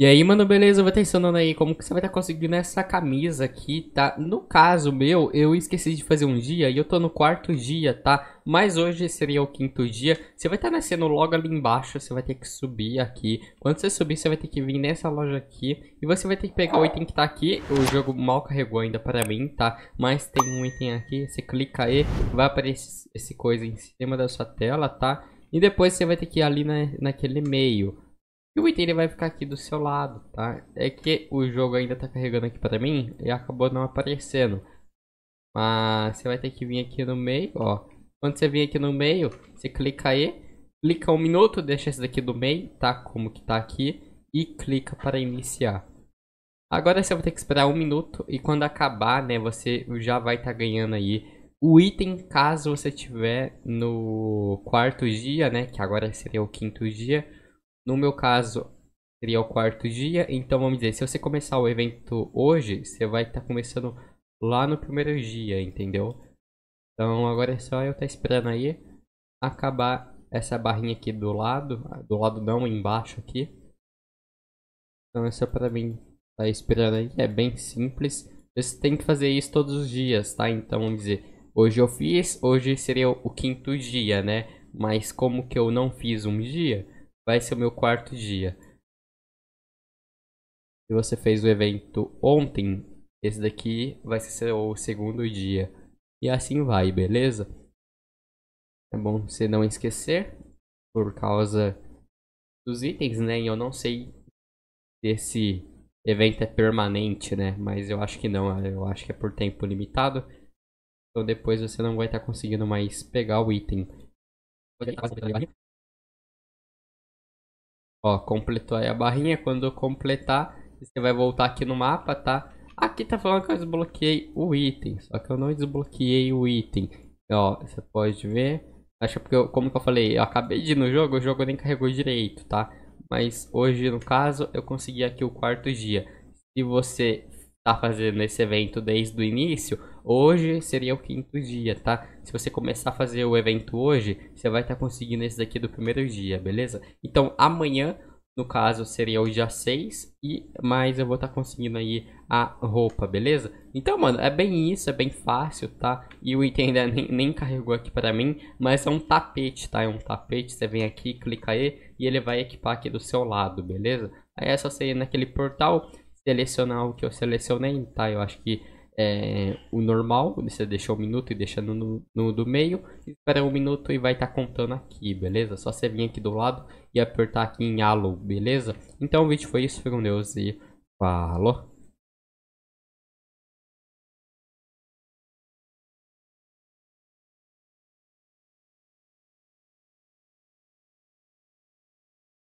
E aí, mano, beleza, eu vou tensionando aí como que você vai estar tá conseguindo essa camisa aqui, tá? No caso meu, eu esqueci de fazer um dia e eu tô no quarto dia, tá? Mas hoje seria o quinto dia. Você vai estar tá nascendo logo ali embaixo, você vai ter que subir aqui. Quando você subir, você vai ter que vir nessa loja aqui e você vai ter que pegar o item que tá aqui. O jogo mal carregou ainda para mim, tá? Mas tem um item aqui, você clica aí, vai aparecer esse coisa em cima da sua tela, tá? E depois você vai ter que ir ali na, naquele meio. E o item ele vai ficar aqui do seu lado, tá? É que o jogo ainda tá carregando aqui para mim e acabou não aparecendo. Mas você vai ter que vir aqui no meio, ó. Quando você vir aqui no meio, você clica aí, clica um minuto, deixa esse daqui do meio, tá? Como que tá aqui. E clica para iniciar. Agora você vai ter que esperar um minuto e quando acabar, né, você já vai estar tá ganhando aí o item caso você tiver no quarto dia, né, que agora seria o quinto dia no meu caso, seria o quarto dia. Então vamos dizer, se você começar o evento hoje, você vai estar tá começando lá no primeiro dia, entendeu? Então agora é só eu estar tá esperando aí acabar essa barrinha aqui do lado, ah, do lado não, embaixo aqui. Então é só para mim estar tá esperando aí, é bem simples. Você tem que fazer isso todos os dias, tá? Então vamos dizer, hoje eu fiz, hoje seria o quinto dia, né? Mas como que eu não fiz um dia, vai ser o meu quarto dia. Se você fez o evento ontem, esse daqui vai ser o segundo dia. E assim vai, beleza? É bom você não esquecer, por causa dos itens, né? E eu não sei se esse evento é permanente, né? Mas eu acho que não, eu acho que é por tempo limitado. Então depois você não vai estar tá conseguindo mais pegar o item. Ó, completou aí a barrinha. Quando eu completar, você vai voltar aqui no mapa, tá? Aqui tá falando que eu desbloqueei o item. Só que eu não desbloqueei o item. Ó, você pode ver. Acho porque, eu, como que eu falei, eu acabei de ir no jogo, o jogo nem carregou direito, tá? Mas hoje, no caso, eu consegui aqui o quarto dia. Se você tá fazendo esse evento desde o início, hoje seria o quinto dia, tá? Se você começar a fazer o evento hoje, você vai estar tá conseguindo esse daqui do primeiro dia, beleza? Então amanhã, no caso, seria o dia 6 e mais eu vou estar tá conseguindo aí a roupa, beleza? Então, mano, é bem isso, é bem fácil, tá? E o item ainda nem, nem carregou aqui para mim, mas é um tapete, tá? É um tapete, você vem aqui, clica aí e ele vai equipar aqui do seu lado, beleza? Aí é só você ir naquele portal selecionar o que eu selecionei, tá? Eu acho que é o normal, você deixa um minuto e deixa no, no, do meio, espera um minuto e vai estar tá contando aqui, beleza? Só você vir aqui do lado e apertar aqui em alô, beleza? Então o vídeo foi isso, fica com Deus e falou!